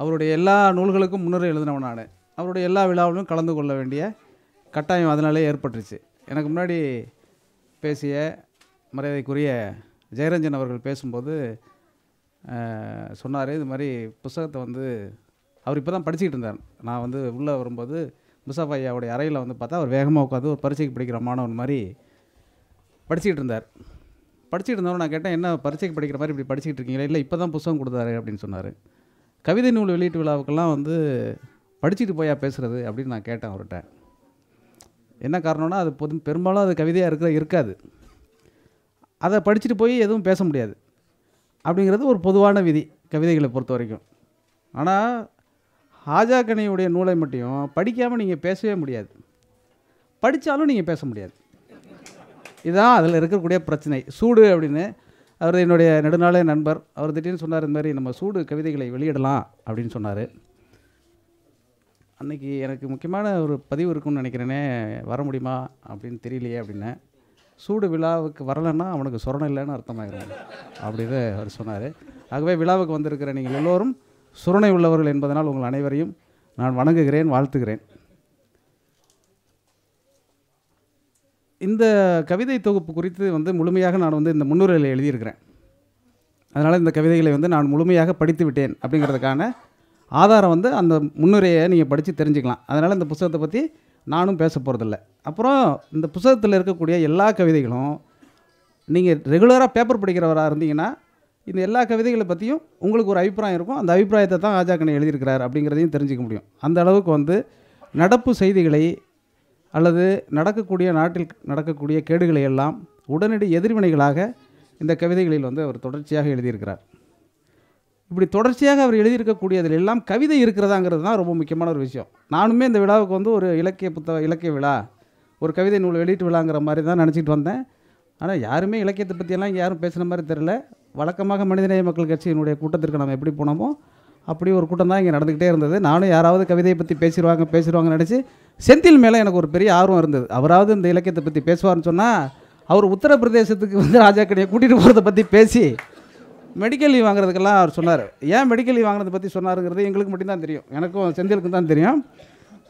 அவருடைய எல்லா நூல்களுக்கும் முன்னுரை எழுதினவன் நான் அவருடைய எல்லா விழாவிலும் கலந்து கொள்ள வேண்டிய கட்டாயம் அதனாலே ஏற்பட்டுருச்சு எனக்கு முன்னாடி பேசிய மரியாதைக்குரிய ஜெயரஞ்சன் அவர்கள் பேசும்போது சொன்னார் இது மாதிரி புஸ்தகத்தை வந்து அவர் இப்போ தான் படிச்சுக்கிட்டு இருந்தார் நான் வந்து உள்ளே வரும்போது முசாஃபா ஐயாவுடைய அறையில் வந்து பார்த்தா அவர் வேகமாக உட்காந்து ஒரு பரீட்சைக்கு படிக்கிற மாணவன் மாதிரி படிச்சுக்கிட்டு இருந்தார் படிச்சுட்டு இருந்தவர் நான் கேட்டேன் என்ன பரீட்சைக்கு படிக்கிற மாதிரி இப்படி படிச்சுக்கிட்டு இருக்கீங்களா இல்லை இப்போ தான் புஸ்தகம் கொடுத்தாரு அப்படின்னு சொன்னார் கவிதை நூல் வெளியீட்டு விழாவுக்கெல்லாம் வந்து படிச்சுட்டு போயா பேசுகிறது அப்படின்னு நான் கேட்டேன் அவர்கிட்ட என்ன காரணம்னா அது பொது பெரும்பாலும் அது கவிதையாக இருக்கிற இருக்காது அதை படிச்சுட்டு போய் எதுவும் பேச முடியாது அப்படிங்கிறது ஒரு பொதுவான விதி கவிதைகளை பொறுத்த வரைக்கும் ஆனால் ஹாஜாக்கனியுடைய நூலை மட்டும் படிக்காமல் நீங்கள் பேசவே முடியாது படித்தாலும் நீங்கள் பேச முடியாது இதுதான் அதில் இருக்கக்கூடிய பிரச்சனை சூடு அப்படின்னு அவர் என்னுடைய நெடுநாளே நண்பர் அவர் திடீர்னு சொன்னார் இந்த மாதிரி நம்ம சூடு கவிதைகளை வெளியிடலாம் அப்படின்னு சொன்னார் அன்றைக்கி எனக்கு முக்கியமான ஒரு பதிவு இருக்குன்னு நினைக்கிறேனே வர முடியுமா அப்படின்னு தெரியலையே அப்படின்னேன் சூடு விழாவுக்கு வரலைன்னா அவனுக்கு சொரணம் இல்லைன்னு அர்த்தமாகிடும் அப்படின்னு அவர் சொன்னார் ஆகவே விழாவுக்கு வந்திருக்கிற நீங்கள் எல்லோரும் சுரணை உள்ளவர்கள் என்பதனால் உங்கள் அனைவரையும் நான் வணங்குகிறேன் வாழ்த்துகிறேன் இந்த கவிதை தொகுப்பு குறித்து வந்து முழுமையாக நான் வந்து இந்த முன்னுரையில் எழுதியிருக்கிறேன் அதனால் இந்த கவிதைகளை வந்து நான் முழுமையாக படித்து விட்டேன் அப்படிங்கிறதுக்கான ஆதாரம் வந்து அந்த முன்னுரையை நீங்கள் படித்து தெரிஞ்சுக்கலாம் அதனால் இந்த புத்தகத்தை பற்றி நானும் பேச போகிறதில்ல அப்புறம் இந்த புத்தகத்தில் இருக்கக்கூடிய எல்லா கவிதைகளும் நீங்கள் ரெகுலராக பேப்பர் படிக்கிறவராக இருந்தீங்கன்னா இந்த எல்லா கவிதைகளை பற்றியும் உங்களுக்கு ஒரு அபிப்பிராயம் இருக்கும் அந்த அபிப்பிராயத்தை தான் ஆஜாக்கனை எழுதியிருக்கிறார் அப்படிங்கிறதையும் தெரிஞ்சிக்க முடியும் அந்த அளவுக்கு வந்து நடப்பு செய்திகளை அல்லது நடக்கக்கூடிய நாட்டில் நடக்கக்கூடிய கேடுகளை எல்லாம் உடனடி எதிர்வினைகளாக இந்த கவிதைகளில் வந்து அவர் தொடர்ச்சியாக எழுதியிருக்கிறார் இப்படி தொடர்ச்சியாக அவர் எழுதியிருக்கக்கூடியதில் எல்லாம் கவிதை இருக்கிறதாங்கிறது தான் ரொம்ப முக்கியமான ஒரு விஷயம் நானுமே இந்த விழாவுக்கு வந்து ஒரு இலக்கிய புத்த இலக்கிய விழா ஒரு கவிதை நூல் வெளியிட்டு விழாங்கிற மாதிரி தான் நினச்சிட்டு வந்தேன் ஆனால் யாருமே இலக்கியத்தை பற்றியெல்லாம் யாரும் பேசுகிற மாதிரி தெரில வழக்கமாக மனிதநேய மக்கள் கட்சியினுடைய கூட்டத்திற்கு நம்ம எப்படி போனோமோ அப்படி ஒரு கூட்டம் தான் இங்கே நடந்துக்கிட்டே இருந்தது நானும் யாராவது கவிதையை பற்றி பேசிடுவாங்க பேசிடுவாங்கன்னு நினச்சி செந்தில் மேலே எனக்கு ஒரு பெரிய ஆர்வம் இருந்தது அவராவது இந்த இலக்கியத்தை பற்றி பேசுவார்னு சொன்னால் அவர் உத்தரப்பிரதேசத்துக்கு வந்து ராஜாக்கடியை கூட்டிகிட்டு போகிறத பற்றி பேசி மெடிக்கல் லீவ் வாங்குறதுக்கெல்லாம் அவர் சொன்னார் ஏன் மெடிக்கல் லீவ் வாங்கினதை பற்றி சொன்னாருங்கிறது எங்களுக்கு மட்டும்தான் தெரியும் எனக்கும் செந்திலுக்கும் தான் தெரியும்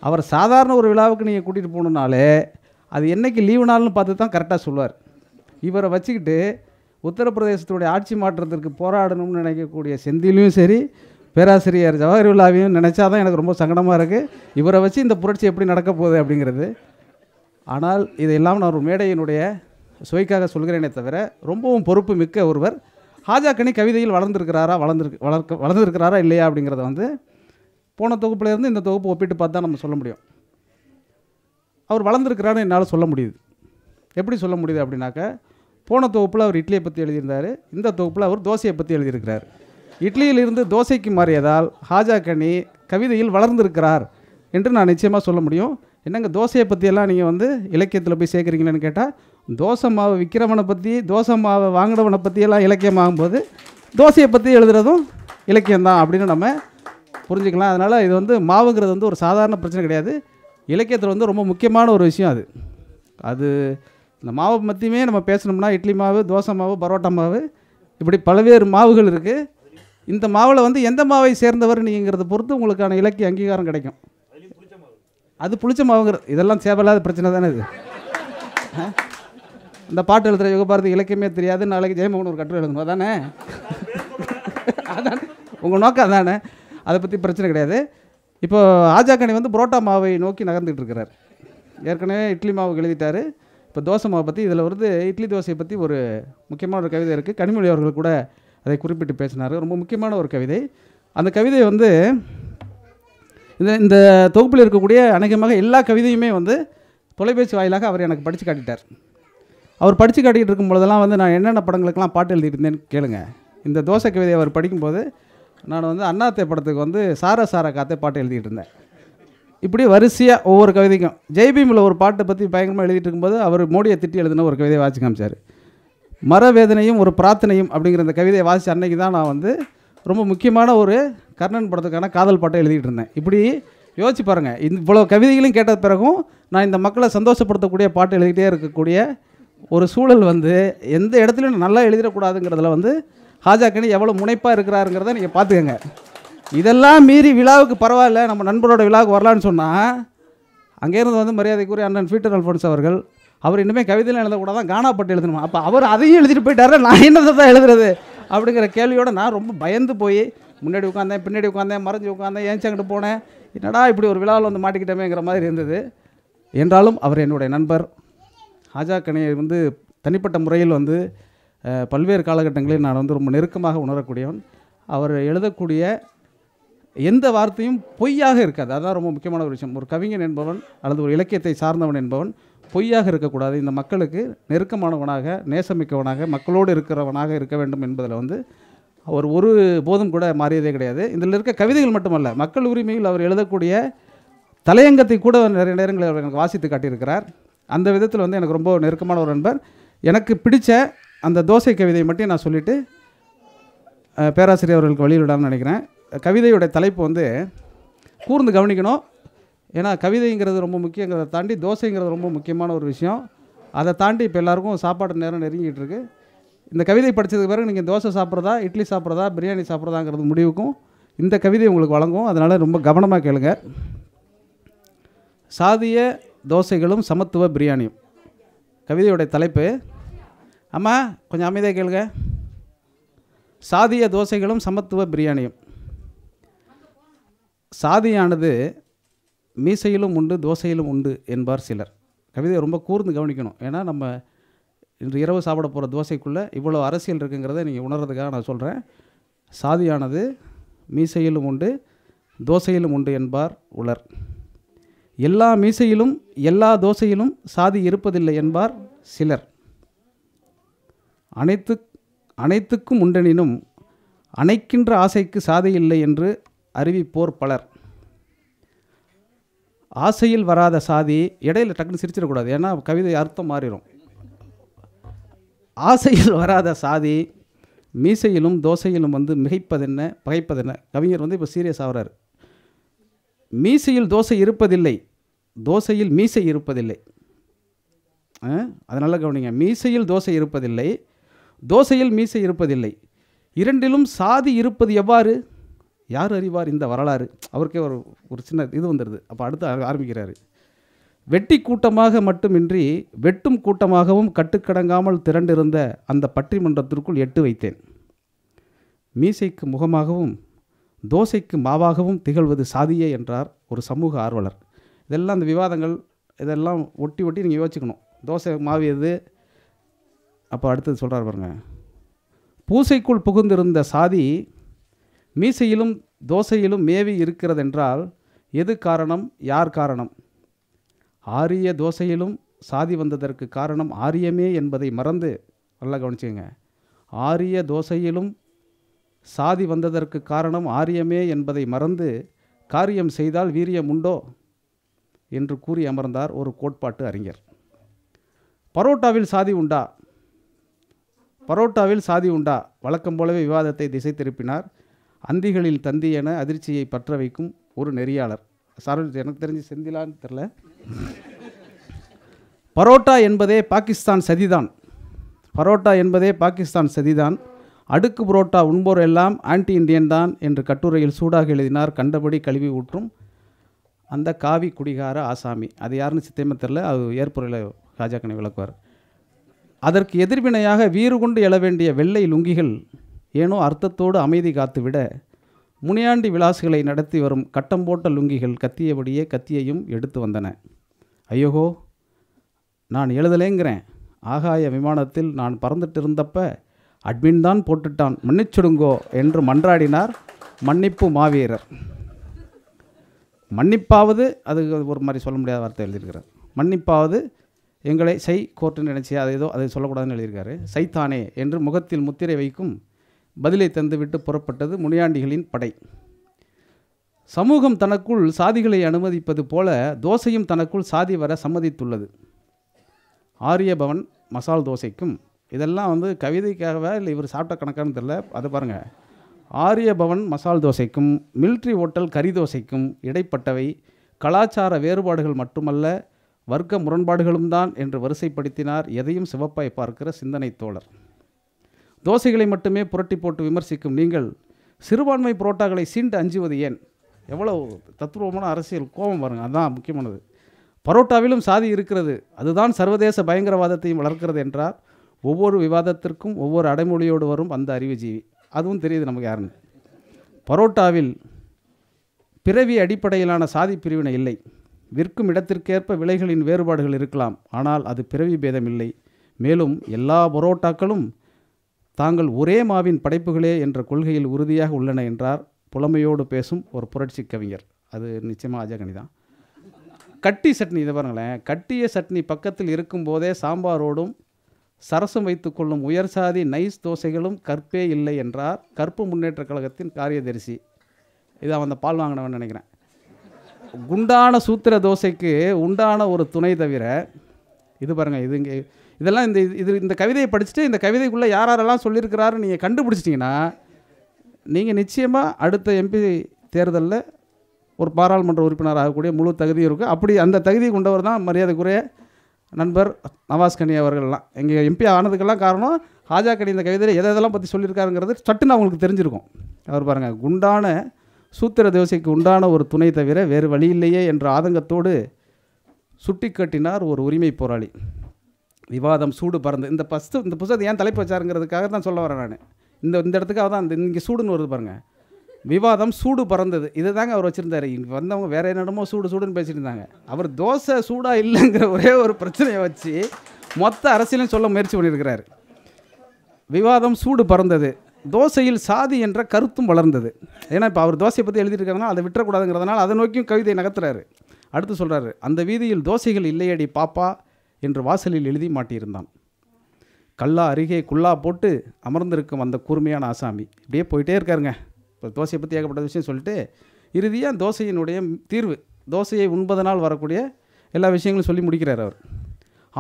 அவர் சாதாரண ஒரு விழாவுக்கு நீங்கள் கூட்டிகிட்டு போகணுன்னாலே அது என்றைக்கு லீவு நாள்னு பார்த்து தான் கரெக்டாக சொல்லுவார் இவரை வச்சுக்கிட்டு உத்தரப்பிரதேசத்துடைய ஆட்சி மாற்றத்திற்கு போராடணும்னு நினைக்கக்கூடிய செந்திலையும் சரி பேராசிரியர் ஜவஹர்லாவையும் நினச்சா தான் எனக்கு ரொம்ப சங்கடமாக இருக்குது இவரை வச்சு இந்த புரட்சி எப்படி நடக்க போகுது அப்படிங்கிறது ஆனால் இதையெல்லாம் நான் ஒரு மேடையினுடைய சுவைக்காக சொல்கிறேனே தவிர ரொம்பவும் பொறுப்பு மிக்க ஒருவர் ஹாஜாக்கணி கவிதையில் வளர்ந்துருக்கிறாரா வளர்ந்துருக்கு வளர்க்க வளர்ந்துருக்கிறாரா இல்லையா அப்படிங்கிறத வந்து போன தொகுப்புலேருந்து இந்த தொகுப்பு ஒப்பிட்டு பார்த்து தான் நம்ம சொல்ல முடியும் அவர் வளர்ந்துருக்கிறாருன்னு என்னால் சொல்ல முடியுது எப்படி சொல்ல முடியுது அப்படின்னாக்க போன தொகுப்பில் அவர் இட்லியை பற்றி எழுதியிருந்தார் இந்த தொகுப்பில் அவர் தோசையை பற்றி எழுதியிருக்கிறார் இட்லியிலிருந்து தோசைக்கு மாறியதால் ஹாஜா கனி கவிதையில் வளர்ந்திருக்கிறார் என்று நான் நிச்சயமாக சொல்ல முடியும் என்னங்க தோசையை பற்றியெல்லாம் நீங்கள் வந்து இலக்கியத்தில் போய் சேர்க்குறீங்களேன்னு கேட்டால் தோசை மாவு விற்கிறவனை பற்றி தோசை மாவை வாங்கினவனை பற்றியெல்லாம் இலக்கியமாகும்போது தோசையை பற்றி எழுதுகிறதும் இலக்கியம்தான் அப்படின்னு நம்ம புரிஞ்சுக்கலாம் அதனால் இது வந்து மாவுங்கிறது வந்து ஒரு சாதாரண பிரச்சனை கிடையாது இலக்கியத்தில் வந்து ரொம்ப முக்கியமான ஒரு விஷயம் அது அது இந்த மாவை மத்தியுமே நம்ம பேசணும்னா இட்லி மாவு தோசை மாவு பரோட்டா மாவு இப்படி பல்வேறு மாவுகள் இருக்குது இந்த மாவில் வந்து எந்த மாவை சேர்ந்தவர் நீங்கிறத பொறுத்து உங்களுக்கான இலக்கிய அங்கீகாரம் கிடைக்கும் அது புளிச்ச மாவுங்கிறது இதெல்லாம் சேவையில்லாத பிரச்சனை தானே இது இந்த பாட்டு எழுதுகிற யுகபாரதி இலக்கியமே தெரியாது நாளைக்கு ஜெயமோகன் ஒரு கட்டுரை எழுதணும் அதானே அதான் உங்கள் நோக்கம் அதானே அதை பற்றி பிரச்சனை கிடையாது இப்போது ஆஜாக்கணி வந்து புரோட்டா மாவை நோக்கி நகர்ந்துகிட்டு இருக்கிறார் ஏற்கனவே இட்லி மாவுக்கு எழுதிட்டார் இப்போ தோசை மாவை பற்றி இதில் வந்து இட்லி தோசையை பற்றி ஒரு முக்கியமான ஒரு கவிதை இருக்குது கனிமொழி அவர்கள் கூட அதை குறிப்பிட்டு பேசினார் ரொம்ப முக்கியமான ஒரு கவிதை அந்த கவிதை வந்து இந்த இந்த தொகுப்பில் இருக்கக்கூடிய அநேகமாக எல்லா கவிதையுமே வந்து தொலைபேசி வாயிலாக அவர் எனக்கு படித்து காட்டிட்டார் அவர் படித்து காட்டிகிட்டு இருக்கும் பொழுதெல்லாம் வந்து நான் என்னென்ன படங்களுக்கெல்லாம் பாட்டு எழுதியிருந்தேன்னு கேளுங்க இந்த தோசை கவிதை அவர் படிக்கும்போது நான் வந்து அண்ணாத்தே படத்துக்கு வந்து சார சார காத்தே பாட்டு எழுதிட்டு இருந்தேன் இப்படி வரிசையாக ஒவ்வொரு கவிதைக்கும் ஜெய்பீமில் ஒரு பாட்டை பற்றி பயங்கரமாக எழுதிட்டு இருக்கும்போது அவர் மோடியை திட்டி எழுதின ஒரு கவிதையை வாட்சி காமிச்சார் மரவேதனையும் ஒரு பிரார்த்தனையும் அப்படிங்கிற அந்த கவிதையை வாசி அன்னைக்கு தான் நான் வந்து ரொம்ப முக்கியமான ஒரு கர்ணன் படத்துக்கான காதல் பாட்டை எழுதிக்கிட்டு இருந்தேன் இப்படி யோசிச்சு பாருங்கள் இவ்வளோ கவிதைகளையும் கேட்ட பிறகும் நான் இந்த மக்களை சந்தோஷப்படுத்தக்கூடிய பாட்டு எழுதிக்கிட்டே இருக்கக்கூடிய ஒரு சூழல் வந்து எந்த இடத்துலையும் நல்லா எழுதிடக்கூடாதுங்கிறதுல வந்து ஹாஜாக்கணி எவ்வளோ முனைப்பாக இருக்கிறாருங்கிறத நீங்கள் பார்த்துக்கங்க இதெல்லாம் மீறி விழாவுக்கு பரவாயில்ல நம்ம நண்பரோட விழாவுக்கு வரலான்னு சொன்னால் அங்கேருந்து வந்து மரியாதைக்குரிய அண்ணன் பீட்டர் அல்ஃபோன்ஸ் அவர்கள் அவர் இன்னுமே கவிதையில் எழுதக்கூடாதான் காணாப்பட்டு எழுதணுமா அப்போ அவர் அதையும் எழுதிட்டு போயிட்டாரு நான் என்னதை தான் எழுதுறது அப்படிங்கிற கேள்வியோடு நான் ரொம்ப பயந்து போய் முன்னாடி உட்காந்தேன் பின்னாடி உட்காந்தேன் மறைஞ்சு உட்காந்தேன் ஏன்ச்சி போனேன் என்னடா இப்படி ஒரு விழாவில் வந்து மாட்டிக்கிட்டோமேங்கிற மாதிரி இருந்தது என்றாலும் அவர் என்னுடைய நண்பர் ஹாஜா கணியை வந்து தனிப்பட்ட முறையில் வந்து பல்வேறு காலகட்டங்களில் நான் வந்து ரொம்ப நெருக்கமாக உணரக்கூடியவன் அவர் எழுதக்கூடிய எந்த வார்த்தையும் பொய்யாக இருக்காது அதுதான் ரொம்ப முக்கியமான ஒரு விஷயம் ஒரு கவிஞன் என்பவன் அல்லது ஒரு இலக்கியத்தை சார்ந்தவன் என்பவன் பொய்யாக இருக்கக்கூடாது இந்த மக்களுக்கு நெருக்கமானவனாக நேசமிக்கவனாக மக்களோடு இருக்கிறவனாக இருக்க வேண்டும் என்பதில் வந்து அவர் ஒரு போதும் கூட மாறியதே கிடையாது இதில் இருக்க கவிதைகள் மட்டுமல்ல மக்கள் உரிமையில் அவர் எழுதக்கூடிய தலையங்கத்தை கூட நிறைய நேரங்களில் அவர் எனக்கு வாசித்து காட்டியிருக்கிறார் அந்த விதத்தில் வந்து எனக்கு ரொம்ப நெருக்கமான ஒரு நண்பர் எனக்கு பிடித்த அந்த தோசை கவிதையை மட்டும் நான் சொல்லிவிட்டு பேராசிரியர் அவர்களுக்கு வழியிலிடான்னு நினைக்கிறேன் கவிதையுடைய தலைப்பு வந்து கூர்ந்து கவனிக்கணும் ஏன்னா கவிதைங்கிறது ரொம்ப முக்கியங்கிறத தாண்டி தோசைங்கிறது ரொம்ப முக்கியமான ஒரு விஷயம் அதை தாண்டி இப்போ எல்லாேருக்கும் சாப்பாடு நேரம் நெருங்கிட்டு இருக்கு இந்த கவிதை படித்ததுக்கு பிறகு நீங்கள் தோசை சாப்பிட்றதா இட்லி சாப்பிட்றதா பிரியாணி சாப்பிட்றதாங்கிறது முடிவுக்கும் இந்த கவிதை உங்களுக்கு வழங்கும் அதனால் ரொம்ப கவனமாக கேளுங்க சாதிய தோசைகளும் சமத்துவ பிரியாணியும் கவிதையுடைய தலைப்பு அம்மா கொஞ்சம் அமைதியாக கேளுங்க சாதிய தோசைகளும் சமத்துவ பிரியாணியும் சாதியானது மீசையிலும் உண்டு தோசையிலும் உண்டு என்பார் சிலர் கவிதையை ரொம்ப கூர்ந்து கவனிக்கணும் ஏன்னா நம்ம இன்று இரவு சாப்பிட போகிற தோசைக்குள்ளே இவ்வளோ அரசியல் இருக்குங்கிறத நீங்கள் உணர்றதுக்காக நான் சொல்கிறேன் சாதியானது மீசையிலும் உண்டு தோசையிலும் உண்டு என்பார் உலர் எல்லா மீசையிலும் எல்லா தோசையிலும் சாதி இருப்பதில்லை என்பார் சிலர் அனைத்து அனைத்துக்கும் உண்டெனினும் அணைக்கின்ற ஆசைக்கு சாதி இல்லை என்று அறிவிப்போர் பலர் ஆசையில் வராத சாதி இடையில் டக்குன்னு சிரிச்சிடக்கூடாது ஏன்னா கவிதை அர்த்தம் மாறிடும் ஆசையில் வராத சாதி மீசையிலும் தோசையிலும் வந்து மிகைப்பதென்ன பகைப்பதென்ன கவிஞர் வந்து இப்போ சீரியஸ் ஆகிறார் மீசையில் தோசை இருப்பதில்லை தோசையில் மீசை இருப்பதில்லை அதனால் கவனிங்க மீசையில் தோசை இருப்பதில்லை தோசையில் மீசை இருப்பதில்லை இரண்டிலும் சாதி இருப்பது எவ்வாறு யார் அறிவார் இந்த வரலாறு அவருக்கே ஒரு ஒரு சின்ன இது வந்துடுது அப்போ அடுத்து ஆரம்பிக்கிறாரு வெட்டி கூட்டமாக மட்டுமின்றி வெட்டும் கூட்டமாகவும் கட்டுக்கடங்காமல் திரண்டிருந்த அந்த பட்டிமன்றத்திற்குள் எட்டு வைத்தேன் மீசைக்கு முகமாகவும் தோசைக்கு மாவாகவும் திகழ்வது சாதியே என்றார் ஒரு சமூக ஆர்வலர் இதெல்லாம் அந்த விவாதங்கள் இதெல்லாம் ஒட்டி ஒட்டி நீங்கள் யோசிக்கணும் தோசை மாவியது அப்போ அடுத்தது சொல்கிறார் பாருங்க பூசைக்குள் புகுந்திருந்த சாதி மீசையிலும் தோசையிலும் மேவி இருக்கிறதென்றால் எது காரணம் யார் காரணம் ஆரிய தோசையிலும் சாதி வந்ததற்கு காரணம் ஆரியமே என்பதை மறந்து நல்லா கவனிச்சுங்க ஆரிய தோசையிலும் சாதி வந்ததற்கு காரணம் ஆரியமே என்பதை மறந்து காரியம் செய்தால் வீரியம் உண்டோ என்று கூறி அமர்ந்தார் ஒரு கோட்பாட்டு அறிஞர் பரோட்டாவில் சாதி உண்டா பரோட்டாவில் சாதி உண்டா வழக்கம் போலவே விவாதத்தை திசை திருப்பினார் அந்திகளில் தந்தி என அதிர்ச்சியை பற்ற வைக்கும் ஒரு நெறியாளர் சரோஜ் எனக்கு தெரிஞ்சு செந்திலான்னு தெரில பரோட்டா என்பதே பாகிஸ்தான் சதிதான் பரோட்டா என்பதே பாகிஸ்தான் சதிதான் அடுக்கு புரோட்டா உண்போர் எல்லாம் ஆன்டி இண்டியன் தான் என்று கட்டுரையில் சூடாக எழுதினார் கண்டபடி கழுவி ஊற்றும் அந்த காவி குடிகார ஆசாமி அது யாருன்னு சித்தியமாக தெரில அது ஏற்புரையில் ராஜாக்கனை விளக்குவார் அதற்கு எதிர்வினையாக வீறு கொண்டு எழ வேண்டிய வெள்ளை லுங்கிகள் ஏனோ அர்த்தத்தோடு அமைதி காத்துவிட முனியாண்டி விலாசுகளை நடத்தி வரும் கட்டம் போட்ட லுங்கிகள் கத்தியபடியே கத்தியையும் எடுத்து வந்தன ஐயோகோ நான் எழுதலேங்கிறேன் ஆகாய விமானத்தில் நான் பறந்துட்டிருந்தப்ப அட்மின் தான் போட்டுட்டான் மன்னிச்சுடுங்கோ என்று மன்றாடினார் மன்னிப்பு மாவீரர் மன்னிப்பாவது அது ஒரு மாதிரி சொல்ல முடியாத வார்த்தை எழுதியிருக்கிறார் மன்னிப்பாவது எங்களை சை கோர்ட்டுன்னு நினைச்சி அதை ஏதோ அதை சொல்லக்கூடாதுன்னு எழுதியிருக்காரு சைத்தானே என்று முகத்தில் முத்திரை வைக்கும் பதிலை தந்துவிட்டு புறப்பட்டது முனியாண்டிகளின் படை சமூகம் தனக்குள் சாதிகளை அனுமதிப்பது போல தோசையும் தனக்குள் சாதி வர சம்மதித்துள்ளது ஆரியபவன் மசால் தோசைக்கும் இதெல்லாம் வந்து கவிதைக்காகவே இல்லை இவர் சாப்பிட்ட கணக்கான்னு தெரில அதை பாருங்கள் ஆரியபவன் மசால் தோசைக்கும் மில்ட்ரி ஓட்டல் கறி தோசைக்கும் இடைப்பட்டவை கலாச்சார வேறுபாடுகள் மட்டுமல்ல வர்க்க முரண்பாடுகளும் தான் என்று வரிசைப்படுத்தினார் எதையும் சிவப்பாய் பார்க்கிற சிந்தனை தோழர் தோசைகளை மட்டுமே புரட்டி போட்டு விமர்சிக்கும் நீங்கள் சிறுபான்மை புரோட்டாக்களை சீண்டு அஞ்சுவது ஏன் எவ்வளோ தத்ரூபமான அரசியல் கோபம் பாருங்கள் அதுதான் முக்கியமானது பரோட்டாவிலும் சாதி இருக்கிறது அதுதான் சர்வதேச பயங்கரவாதத்தையும் வளர்க்கிறது என்றார் ஒவ்வொரு விவாதத்திற்கும் ஒவ்வொரு அடைமொழியோடு வரும் அந்த அறிவுஜீவி அதுவும் தெரியுது நமக்கு யாருன்னு பரோட்டாவில் பிறவி அடிப்படையிலான சாதி பிரிவினை இல்லை விற்கும் இடத்திற்கேற்ப விலைகளின் வேறுபாடுகள் இருக்கலாம் ஆனால் அது பிறவி பேதம் இல்லை மேலும் எல்லா பரோட்டாக்களும் தாங்கள் ஒரே மாவின் படைப்புகளே என்ற கொள்கையில் உறுதியாக உள்ளன என்றார் புலமையோடு பேசும் ஒரு புரட்சி கவிஞர் அது நிச்சயமாக அஜகணி தான் கட்டி சட்னி இதை பாருங்களேன் கட்டிய சட்னி பக்கத்தில் இருக்கும்போதே சாம்பாரோடும் சரசம் வைத்துக்கொள்ளும் உயர்சாதி நைஸ் தோசைகளும் கற்பே இல்லை என்றார் கற்பு முன்னேற்ற கழகத்தின் காரியதரிசி இதை அவன் அந்த பால் வாங்கினவன் நினைக்கிறேன் குண்டான சூத்திர தோசைக்கு உண்டான ஒரு துணை தவிர இது பாருங்கள் இது இங்கே இதெல்லாம் இந்த இது இந்த கவிதையை படிச்சுட்டு இந்த கவிதைக்குள்ளே யார் யாரெல்லாம் சொல்லியிருக்கிறாரு நீங்கள் கண்டுபிடிச்சிட்டிங்கன்னா நீங்கள் நிச்சயமாக அடுத்த எம்பி தேர்தலில் ஒரு பாராளுமன்ற உறுப்பினர் ஆகக்கூடிய முழு தகுதியும் இருக்குது அப்படி அந்த தகுதி கொண்டவர் தான் மரியாதைக்குரிய நண்பர் நவாஸ் கனி அவர்கள்லாம் எங்கள் எம்பி ஆனதுக்கெல்லாம் காரணம் ஹாஜா கனி இந்த கவிதையில் எதை எதெல்லாம் பற்றி சொல்லியிருக்காருங்கிறது சட்டுன்னு அவங்களுக்கு தெரிஞ்சிருக்கும் அவர் பாருங்கள் குண்டான சூத்திர தேவசைக்கு உண்டான ஒரு துணை தவிர வேறு வழி இல்லையே என்ற ஆதங்கத்தோடு சுட்டி கட்டினார் ஒரு உரிமை போராளி விவாதம் சூடு பறந்து இந்த ஃபஸ்ட்டு இந்த புத்தகத்தை ஏன் தலைப்பு வச்சாருங்கிறதுக்காக தான் சொல்ல வரேன் நான் இந்த இந்த இடத்துக்காக தான் இந்த இங்கே சூடுன்னு வருது பாருங்கள் விவாதம் சூடு பறந்தது இது தாங்க அவர் வச்சுருந்தார் இங்கே வந்தவங்க வேறு என்னடமோ சூடு சூடுன்னு பேசிட்டு இருந்தாங்க அவர் தோசை சூடாக இல்லைங்கிற ஒரே ஒரு பிரச்சனையை வச்சு மொத்த அரசியலையும் சொல்ல முயற்சி பண்ணியிருக்கிறார் விவாதம் சூடு பறந்தது தோசையில் சாதி என்ற கருத்தும் வளர்ந்தது ஏன்னா இப்போ அவர் தோசையை பற்றி எழுதிட்டு அதை விட்டுறக்கூடாதுங்கிறதுனால அதை நோக்கியும் கவிதை நகர்த்துறாரு அடுத்து சொல்கிறாரு அந்த வீதியில் தோசைகள் இல்லையடி பாப்பா என்று வாசலில் எழுதி மாட்டியிருந்தான் கல்லா அருகே குல்லா போட்டு அமர்ந்திருக்கும் அந்த கூர்மையான ஆசாமி இப்படியே போயிட்டே இருக்காருங்க இப்போ தோசையை பற்றி ஏகப்பட்ட விஷயம் சொல்லிட்டு இறுதியாக தோசையினுடைய தீர்வு தோசையை உண்பது நாள் வரக்கூடிய எல்லா விஷயங்களும் சொல்லி முடிக்கிறார் அவர்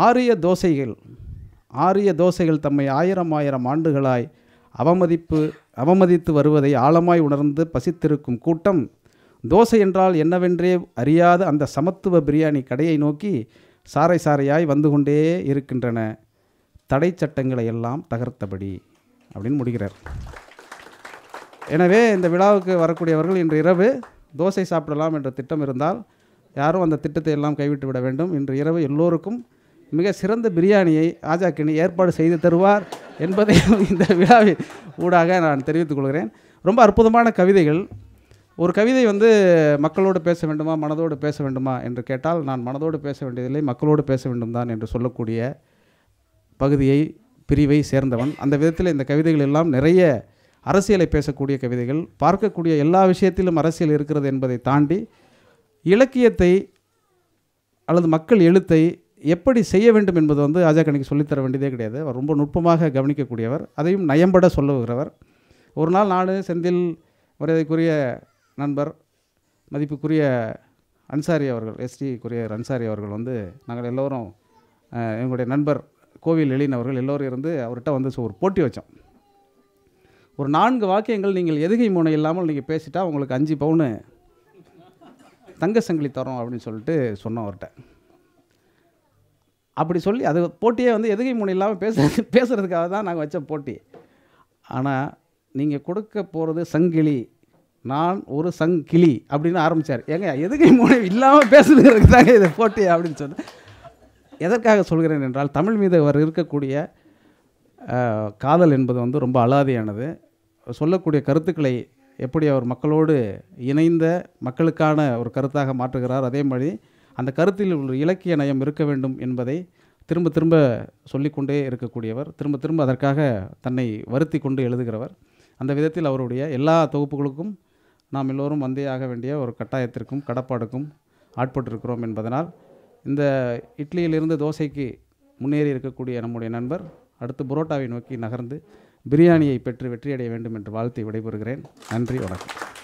ஆரிய தோசைகள் ஆரிய தோசைகள் தம்மை ஆயிரம் ஆயிரம் ஆண்டுகளாய் அவமதிப்பு அவமதித்து வருவதை ஆழமாய் உணர்ந்து பசித்திருக்கும் கூட்டம் தோசை என்றால் என்னவென்றே அறியாத அந்த சமத்துவ பிரியாணி கடையை நோக்கி சாறை சாறையாய் வந்து கொண்டே இருக்கின்றன தடை சட்டங்களை எல்லாம் தகர்த்தபடி அப்படின்னு முடிகிறார் எனவே இந்த விழாவுக்கு வரக்கூடியவர்கள் இன்று இரவு தோசை சாப்பிடலாம் என்ற திட்டம் இருந்தால் யாரும் அந்த திட்டத்தை எல்லாம் கைவிட்டு விட வேண்டும் இன்று இரவு எல்லோருக்கும் மிக சிறந்த பிரியாணியை ஆஜாக்கினி ஏற்பாடு செய்து தருவார் என்பதை இந்த விழாவின் ஊடாக நான் தெரிவித்துக் கொள்கிறேன் ரொம்ப அற்புதமான கவிதைகள் ஒரு கவிதை வந்து மக்களோடு பேச வேண்டுமா மனதோடு பேச வேண்டுமா என்று கேட்டால் நான் மனதோடு பேச வேண்டியதில்லை மக்களோடு பேச வேண்டும் தான் என்று சொல்லக்கூடிய பகுதியை பிரிவை சேர்ந்தவன் அந்த விதத்தில் இந்த கவிதைகள் எல்லாம் நிறைய அரசியலை பேசக்கூடிய கவிதைகள் பார்க்கக்கூடிய எல்லா விஷயத்திலும் அரசியல் இருக்கிறது என்பதை தாண்டி இலக்கியத்தை அல்லது மக்கள் எழுத்தை எப்படி செய்ய வேண்டும் என்பது வந்து ஆஜா கணிக்கு சொல்லித்தர வேண்டியதே கிடையாது அவர் ரொம்ப நுட்பமாக கவனிக்கக்கூடியவர் அதையும் நயம்பட சொல்லுகிறவர் ஒரு நாள் நான் செந்தில் மரியாதைக்குரிய நண்பர் மதிப்புக்குரிய அன்சாரி அவர்கள் எஸ்டி குரியர் அன்சாரி அவர்கள் வந்து நாங்கள் எல்லோரும் எங்களுடைய நண்பர் கோவில் எழின் அவர்கள் எல்லோரும் இருந்து அவர்கிட்ட வந்து ஒரு போட்டி வச்சோம் ஒரு நான்கு வாக்கியங்கள் நீங்கள் எதுகை மூனை இல்லாமல் நீங்கள் பேசிட்டா உங்களுக்கு அஞ்சு பவுனு தங்க சங்கிலி தரோம் அப்படின்னு சொல்லிட்டு சொன்னோம் அவர்கிட்ட அப்படி சொல்லி அது போட்டியே வந்து எதுகை மூனை இல்லாமல் பேச பேசுகிறதுக்காக தான் நாங்கள் வச்ச போட்டி ஆனால் நீங்கள் கொடுக்க போகிறது சங்கிலி நான் ஒரு கிளி அப்படின்னு ஆரம்பித்தார் ஏங்க எதுக்கு மூணு இல்லாமல் பேசுகிறதுக்கு தாங்க இதை போட்டி அப்படின்னு சொன்னேன் எதற்காக சொல்கிறேன் என்றால் தமிழ் மீது அவர் இருக்கக்கூடிய காதல் என்பது வந்து ரொம்ப அலாதியானது சொல்லக்கூடிய கருத்துக்களை எப்படி அவர் மக்களோடு இணைந்த மக்களுக்கான ஒரு கருத்தாக மாற்றுகிறார் அதே மாதிரி அந்த கருத்தில் உள்ள இலக்கிய நயம் இருக்க வேண்டும் என்பதை திரும்ப திரும்ப சொல்லிக்கொண்டே இருக்கக்கூடியவர் திரும்ப திரும்ப அதற்காக தன்னை வருத்தி கொண்டு எழுதுகிறவர் அந்த விதத்தில் அவருடைய எல்லா தொகுப்புகளுக்கும் நாம் எல்லோரும் வந்தே ஆக வேண்டிய ஒரு கட்டாயத்திற்கும் கடப்பாடுக்கும் ஆட்பட்டிருக்கிறோம் என்பதனால் இந்த இட்லியிலிருந்து தோசைக்கு முன்னேறி இருக்கக்கூடிய நம்முடைய நண்பர் அடுத்து புரோட்டாவை நோக்கி நகர்ந்து பிரியாணியை பெற்று வெற்றியடைய வேண்டும் என்று வாழ்த்தி விடைபெறுகிறேன் நன்றி வணக்கம்